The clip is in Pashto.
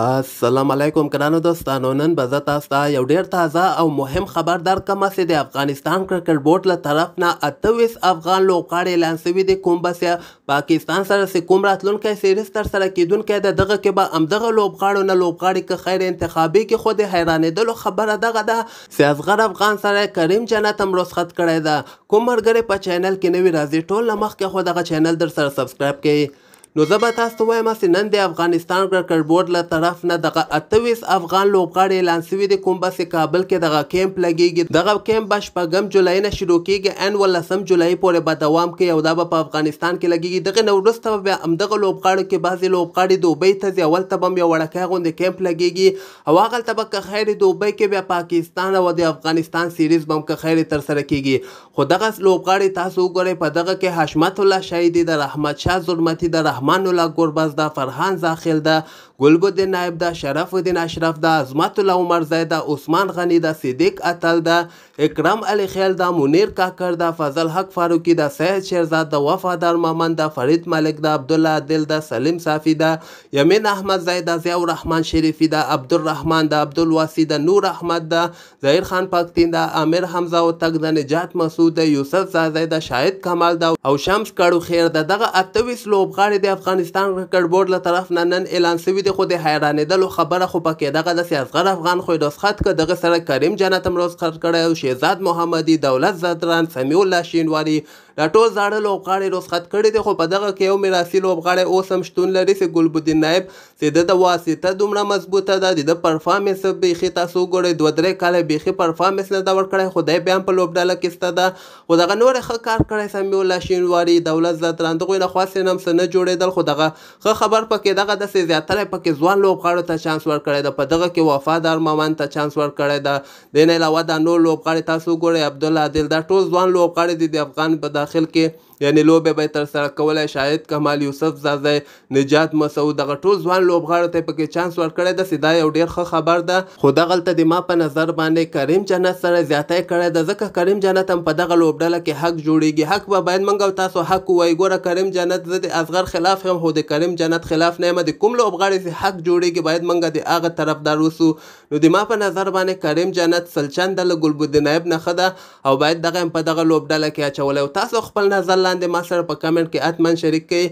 السلام علیکم ګرانو دوستانو نن به زه تاسو ته یو ډیر تازه او مهم خبر درکم چې د افغانستان کرکټ بورډ له طرف نه 28 افغان لوبغاړي اعلان شوي دي کوم بس پاکستان سره چې کوم راتلونکی سیریز ترسره کیدونکی ده دغه کې به همدغه لوبغاړو نه لوبغاړي که خیر انتخابي کې خو د حیرانېدلو خبره دغه ده چې اصغر افغان سره کریم جنت هم رسخت کړی ده کوم ملګری په چینل کې نوي راځي ټول له مخکې خو دغه چینل در سره سبسکرایب کړئ نو زه به تاسو ته وایم چې نن د افغانستان کرکټ بورډ له طرف نه دغه اتهویس افغان لوبغاړي اعلان سوي دي کوم بسې کابل کې دغه کیمپ لګیږي دغه کیمپ به شپږم جولای نه شروع کیږي ان ولسم جولای پورې به دوام کوي او دا به په افغانستان کې لګیږي دغه نه وروسته به همدغه لوبغاړو کې بعضې لوبغاړي دوبۍ ته ځي اول ته به هم یو وړکی غوندې کیمپ لګیږي او هغلته به که خیر دوبۍ کې بیا پاکستان او د افغانستان سیریز به هم که خیر ترسره کیږي خو دغه لوبغاړي تاسو وګورئ په دغه کې حشمت الله شهیدي د رحمت شاه زرمتي د رحمت رحمان الله ګربز ده فرحان زاخل ده ګلبدین نایب ده شرف الدین اشرف ده عظمت الله عمرزی ده عثمان غنی ده صدیق اتل ده اکرم علی خیل ده منیر کاکر ده فضل حق فاروقی ده سید شیرزاد ده وفادار مامن ده فرید ملک ده عبدالله عادل ده سلیم صافی ده یمین احمد زی ده ضیاء الرحمن شریفی ده عبدالرحمن ده عبدالواسی ده نور احمد ده ظهیر خان پاکتین ده امیر حمزه هوتک د نجات مسعود د یوسف زازی د شاهد کمال د او شمس کړو خیر د دغه 28 لوبغاړي د افغانستان کرکټ بورډ له طرف نه نن اعلان شوی دی خو د حیرانېدلو خبره خو پکې دغه داسې اصغر افغان خو دوسخت که دغه سره کریم جنت امروز خرڅ کړی او شهزاد محمدي دولت زدران سمیع الله شینواري دا ټول زاړه لوبغاړي رخصت کړي دي خو په دغه کې یو میراثي لوبغاړی اوس هم شتون لري چې ګلبدین نایب چې د د واسطه دومره مضبوطه ده د د پرفارمنس بیخي تاسو ګورئ دوه درې کاله بیخي پرفارمنس نه دا ورکړی خو دی بیا هم په لوبډله کې ستا ده خو دغه نور ښه کار کړی سمیع الله شینواري دولت زدران دغوی نه خاصې نه هم څه نه جوړېدل خو دغه ښه خبر پکې دغه داسې زیاتره پکې ځوان لوبغاړو ته چانس ورکړی ده په دغه کې وفادار مامان ته چانس ورکړی ده د نه علاوه دا نور لوبغاړي تاسو ګورئ عبدالله عادل دا ټول ځوان لوبغاړي دي د افغان په दाखिल के یعنی لوبه به تر سره کولای شاید کمال یوسف زازی نجات مسعود دغه ټول ځوان لوبغاړو ته پکې چانس ورکړی د سیدا یو ډیر ښه خبر ده خو دغه غلطه د ما په نظر باندې کریم جنت سره زیاتې کړی ده ځکه کریم جنت هم په دغه لوبډله کې حق جوړیږي حق به باید منګو تاسو حق وای ګوره کریم جنت زه د اصغر خلاف هم خو د کریم جنت خلاف نه یم د کوم لوبغاړي چې حق جوړیږي باید منګه د هغه طرفدار وسو نو د ما په نظر باندې کریم جنت سلچند له ګلبدین نایب نه خده او باید دغه په دغه لوبډله کې اچول او تاسو خپل نظر باندې ما سره په کمنټ کې اتمن شریک کړئ